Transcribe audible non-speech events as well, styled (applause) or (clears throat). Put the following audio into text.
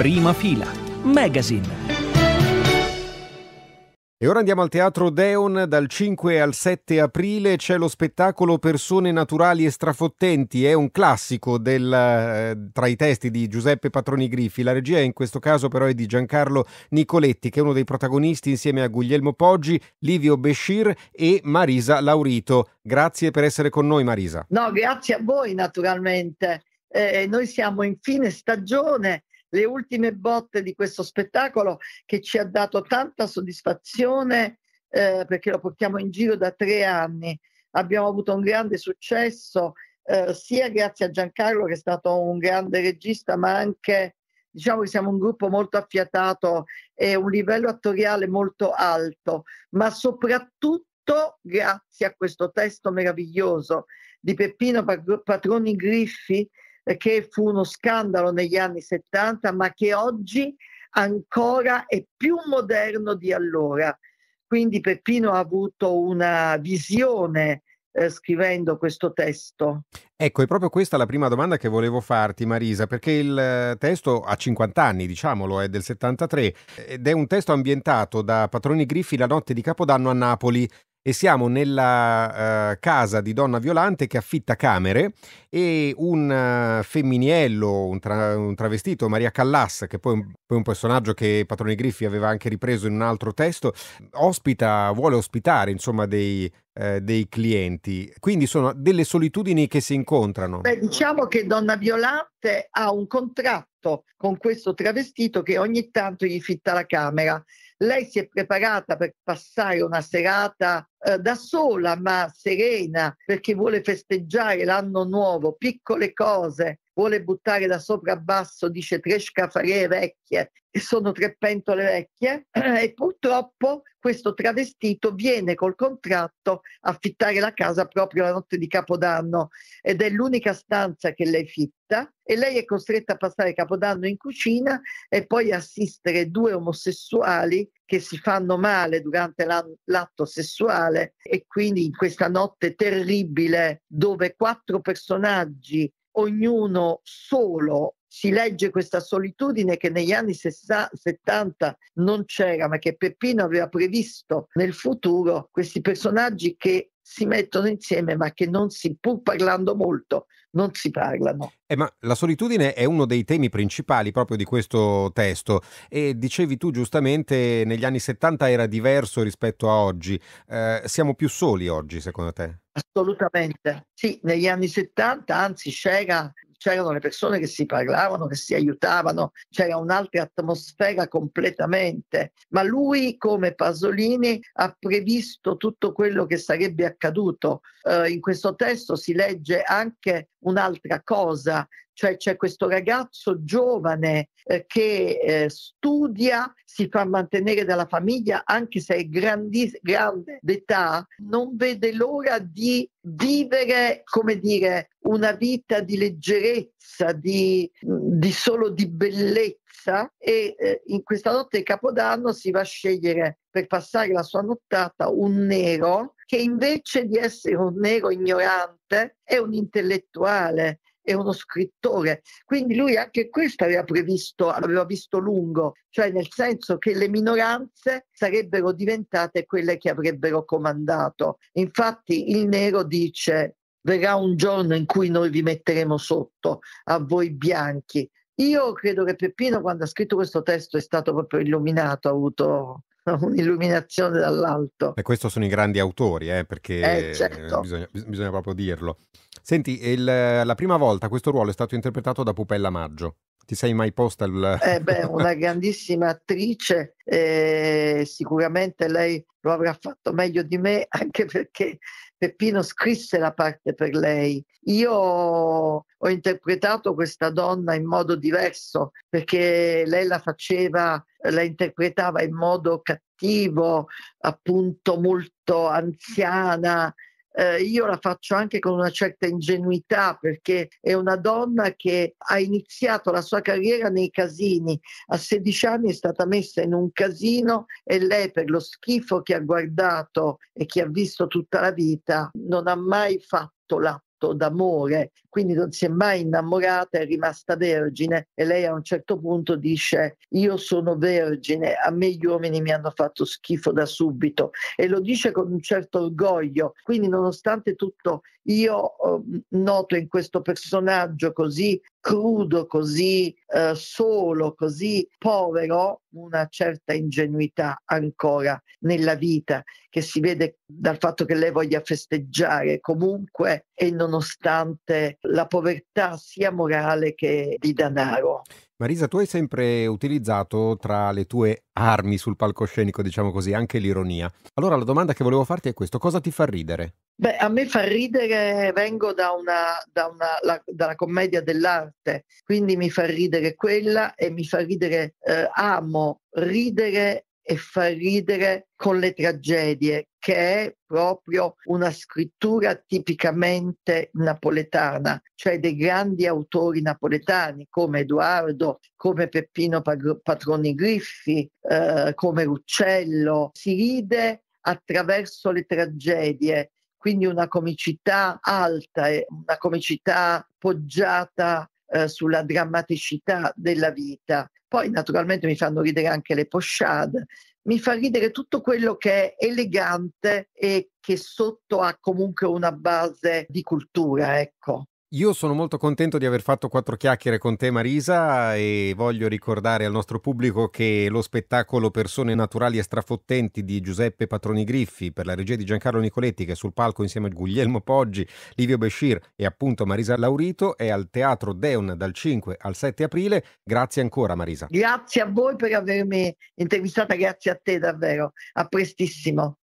Prima fila. Magazine. E ora andiamo al Teatro Deon, dal 5 al 7 aprile c'è lo spettacolo Persone naturali e strafottenti, è un classico del, eh, tra i testi di Giuseppe Patroni Griffi, la regia in questo caso però è di Giancarlo Nicoletti che è uno dei protagonisti insieme a Guglielmo Poggi, Livio Bescir e Marisa Laurito. Grazie per essere con noi Marisa. No, grazie a voi naturalmente. Eh, noi siamo in fine stagione le ultime botte di questo spettacolo che ci ha dato tanta soddisfazione eh, perché lo portiamo in giro da tre anni. Abbiamo avuto un grande successo eh, sia grazie a Giancarlo che è stato un grande regista, ma anche diciamo che siamo un gruppo molto affiatato e un livello attoriale molto alto, ma soprattutto grazie a questo testo meraviglioso di Peppino Patroni Griffi eh, che fu uno scandalo negli anni 70, ma che oggi ancora è più moderno di allora. Quindi Peppino ha avuto una visione eh, scrivendo questo testo. Ecco, è proprio questa la prima domanda che volevo farti, Marisa, perché il eh, testo ha 50 anni, diciamolo, è del 73 ed è un testo ambientato da Patroni Griffi la notte di Capodanno a Napoli, e siamo nella uh, casa di donna Violante che affitta camere e un uh, eh, femminiello, un, tra- un, travestito, Maria Callas, che poi, un, poi un personaggio che Patrone Griffi aveva anche ripreso in un altro testo, ospita, vuole ospitare insomma dei, eh, dei clienti. Quindi sono delle solitudini che si incontrano. Beh, diciamo che Donna Violante ha un contratto con questo travestito che ogni tanto gli fitta la camera lei si è preparata per passare una serata eh, da sola ma serena perché vuole festeggiare l'anno nuovo, piccole cose, vuole buttare da sopra a basso, dice tre scafaree vecchie e sono tre pentole vecchie (clears throat) e purtroppo questo travestito viene col contratto a fittare la casa proprio la notte di Capodanno ed è l'unica stanza che lei fitta e lei è costretta a passare Capodanno in cucina e poi assistere due omosessuali che si fanno male durante l'atto sessuale e quindi in questa notte terribile dove quattro personaggi, ognuno solo, si legge questa solitudine che negli anni 70 non c'era, ma che Peppino aveva previsto nel futuro, questi personaggi che si mettono insieme ma che non si, pur parlando molto, non si parlano. Eh, ma la solitudine è uno dei temi principali proprio di questo testo e dicevi tu giustamente negli anni 70 era diverso rispetto a oggi. Eh, siamo più soli oggi secondo te? Assolutamente, sì, negli anni 70 anzi c'era c'erano le persone che si parlavano, che si aiutavano, c'era un'altra atmosfera completamente, ma lui come Pasolini ha previsto tutto quello che sarebbe accaduto. Eh, in questo testo si legge anche un'altra cosa, cioè c'è questo ragazzo giovane eh, che eh, studia, si fa mantenere dalla famiglia anche se è grandi, grande d'età, non vede l'ora di vivere, come dire, una vita di leggerezza, di, di solo di bellezza pizza e eh, in questa notte di Capodanno si va a scegliere per passare la sua nottata un nero che invece di essere un nero ignorante è un intellettuale, è uno scrittore. Quindi lui anche questo aveva previsto, aveva visto lungo, cioè nel senso che le minoranze sarebbero diventate quelle che avrebbero comandato. Infatti il nero dice verrà un giorno in cui noi vi metteremo sotto a voi bianchi, io credo che Peppino quando ha scritto questo testo è stato proprio illuminato, ha avuto (laughs) un'illuminazione dall'alto. E questo sono i grandi autori, eh, perché eh, certo. bisogna, bisogna, proprio dirlo. Senti, il, la prima volta questo ruolo è stato interpretato da Pupella Maggio. Ti sei mai posta il... eh beh, una grandissima attrice, eh, sicuramente lei lo avrà fatto meglio di me, (laughs) anche perché Peppino scrisse la parte per lei. Io ho interpretato questa donna in modo diverso, perché lei la faceva, la interpretava in modo cattivo, appunto molto anziana, eh, io la faccio anche con una certa ingenuità perché è una donna che ha iniziato la sua carriera nei casini. A 16 anni è stata messa in un casino e lei per lo schifo che ha guardato e che ha visto tutta la vita non ha mai fatto là lutto d'amore, quindi non si è mai innamorata, è rimasta vergine e lei a un certo punto dice io sono vergine, a me gli uomini mi hanno fatto schifo da subito e lo dice con un certo orgoglio, quindi nonostante tutto io eh, noto in questo personaggio così crudo, così eh, solo, così povero, una certa ingenuità ancora nella vita che si vede dal fatto che lei voglia festeggiare comunque e nonostante la povertà sia morale che di denaro. Marisa, tu hai sempre utilizzato tra le tue armi sul palcoscenico, diciamo così, anche l'ironia. Allora la domanda che volevo farti è questa, cosa ti fa ridere? Beh, a me fa ridere, vengo da una, da una, la, dalla commedia dell'arte, quindi mi fa ridere quella e mi fa ridere, eh, amo ridere e fa ridere con le tragedie, che è proprio una scrittura tipicamente napoletana, cioè dei grandi autori napoletani come Edoardo, come Peppino Patroni Griffi, eh, come Ruccello. Si ride attraverso le tragedie, quindi una comicità alta, una comicità poggiata eh, sulla drammaticità della vita. Poi naturalmente mi fanno ridere anche le pochade, mi fa ridere tutto quello che è elegante e che sotto ha comunque una base di cultura, ecco. Io sono molto contento di aver fatto quattro chiacchiere con te Marisa e voglio ricordare al nostro pubblico che lo spettacolo Persone naturali e strafottenti di Giuseppe Patroni Griffi per la regia di Giancarlo Nicoletti che è sul palco insieme a Guglielmo Poggi, Livio Bescir e appunto Marisa Laurito è al Teatro Deon dal 5 al 7 aprile. Grazie ancora Marisa. Grazie a voi per avermi intervistata, grazie a te davvero. A prestissimo.